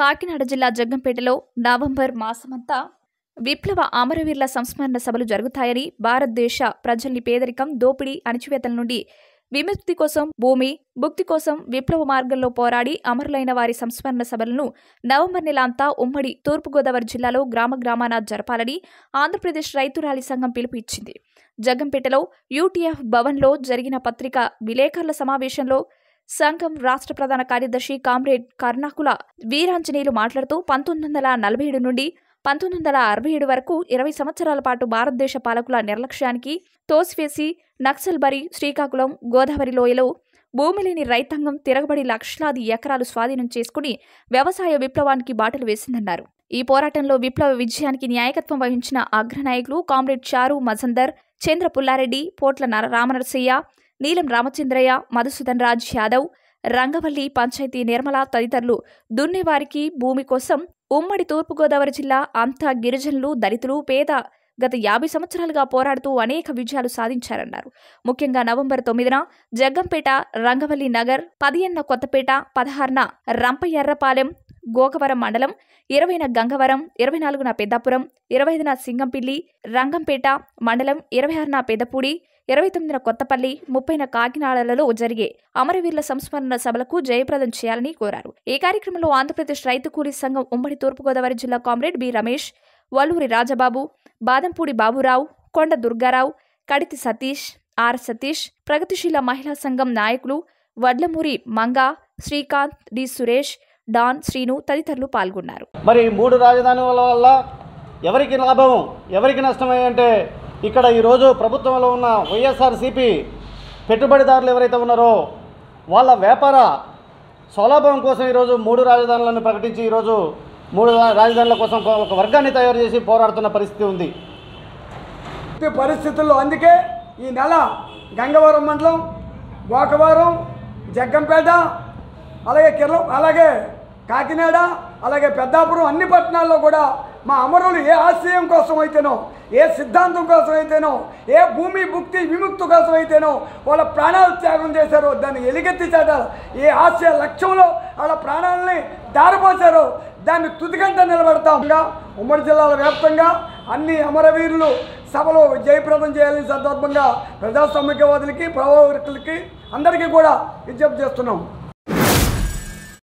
కాకినాడ జిల్లా జగ్గంపేటలో నవంబర్ మాసమంతా విప్లవ అమరవీరుల సంస్మరణ సభలు జరుగుతాయని భారతదేశ ప్రజల్ని పేదరికం దోపిడీ అణచివేతల నుండి విముక్తి కోసం భూమి భుక్తి కోసం విప్లవ మార్గంలో పోరాడి అమరులైన వారి సంస్మరణ సభలను నవంబర్ నెల అంతా ఉమ్మడి తూర్పుగోదావరి జిల్లాలో గ్రామ గ్రామాన జరపాలని ఆంధ్రప్రదేశ్ రైతు ర్యాలీ సంఘం పిలుపు ఇచ్చింది జగ్గంపేటలో యూటీఎఫ్ భవన్లో జరిగిన పత్రిక విలేకరుల సమావేశంలో సంఘం రాష్ట్ర ప్రధాన కార్యదర్శి కామ్రేడ్ కర్ణాకుల వీరాంజనేయులు మాట్లాడుతూ పంతొమ్మిది వందల నలభై ఏడు నుండి పంతొమ్మిది వందల అరవై ఏడు వరకు ఇరవై సంవత్సరాల పాటు భారతదేశ పాలకుల నిర్లక్ష్యానికి తోసివేసి నక్సల్బరి శ్రీకాకుళం గోదావరి లోయలో భూమి లేని రైతాంగం తిరగబడి లక్షలాది ఎకరాలు స్వాధీనం చేసుకుని వ్యవసాయ విప్లవానికి బాటలు వేసిందన్నారు ఈ పోరాటంలో విప్లవ విజయానికి న్యాయకత్వం వహించిన అగ్రనాయకులు కామ్రేడ్ చారు మజందర్ చంద్ర పుల్లారెడ్డి పోట్ల రామనరసయ్య నీలం రామచంద్రయ్య మధుసూదన్ రాజ్ యాదవ్ రంగవల్లి పంచాయతీ నిర్మల తదితరులు దున్నేవారికి భూమి కోసం ఉమ్మడి తూర్పుగోదావరి జిల్లా అంతా గిరిజనులు దళితులు పేద గత యాభై సంవత్సరాలుగా పోరాడుతూ అనేక విజయాలు సాధించారన్నారు ముఖ్యంగా నవంబర్ తొమ్మిదిన జగ్గంపేట రంగవల్లి నగర్ పదిహేన్న కొత్తపేట పదహారున రంపయర్రపాలెం గోకవరం మండలం ఇరవైన గంగవరం ఇరవై నాలుగున పెద్దాపురం ఇరవై ఐదున సింగంపిల్లి రంగంపేట మండలం ఇరవై ఆరున పెద్దపూడి ఇరవై తొమ్మిదిన కొత్తపల్లి ముప్పైన కాకినాడలలో జరిగే అమరవీరుల సంస్మరణ సభలకు జయప్రదం చేయాలని కోరారు ఈ కార్యక్రమంలో ఆంధ్రప్రదేశ్ రైతు కూలీ సంఘం ఉమ్మడి తూర్పుగోదావరి జిల్లా comrade B Ramesh Valluri Rajababu Badampudi Baburao Konda Durgarao Kaditi Satish R Satish ప్రగతిశీల మహిళా సంఘం నాయకులు వడ్లమూరి మంగా శ్రీకాంత్ డి సురేష్ డాన్ శ్రీను తదితరులు పాల్గొన్నారు మరి మూడు రాజధానుల వల్ల ఎవరికి లాభం ఎవరికి నష్టమయ్యంటే ఇక్కడ ఈరోజు ప్రభుత్వంలో ఉన్న వైఎస్ఆర్సీపీ పెట్టుబడిదారులు ఎవరైతే ఉన్నారో వాళ్ళ వ్యాపార సౌలభ్యం కోసం ఈరోజు మూడు రాజధానులను ప్రకటించి ఈరోజు మూడు రాజధానుల కోసం ఒక వర్గాన్ని తయారు చేసి పోరాడుతున్న పరిస్థితి ఉంది పరిస్థితుల్లో అందుకే ఈ నెల గంగవరం మండలం గోకవరం జగ్గంపేట అలాగే కిర్లం అలాగే కాకినాడ అలాగే పెద్దాపురం అన్ని పట్టణాల్లో కూడా మా అమరులు ఏ ఆశయం కోసం అయితేనో ఏ సిద్ధాంతం కోసం అయితేనో ఏ భూమి భుక్తి విముక్తి కోసం అయితేనో వాళ్ళ ప్రాణాలు త్యాగం చేశారో దాన్ని ఎలిగెత్తి చాటారు ఏ ఆశయ లక్ష్యంలో వాళ్ళ ప్రాణాలని దారిపోశారో దాన్ని తుదిగంట నిలబెడతాంగా ఉమ్మడి జిల్లాల వ్యాప్తంగా అన్ని అమరవీరులు సభలో జయప్రదం చేయాలని సందర్భంగా ప్రజాస్వామికవాదులకి ప్రభావితులకి అందరికీ కూడా విజ్ఞప్తి చేస్తున్నాం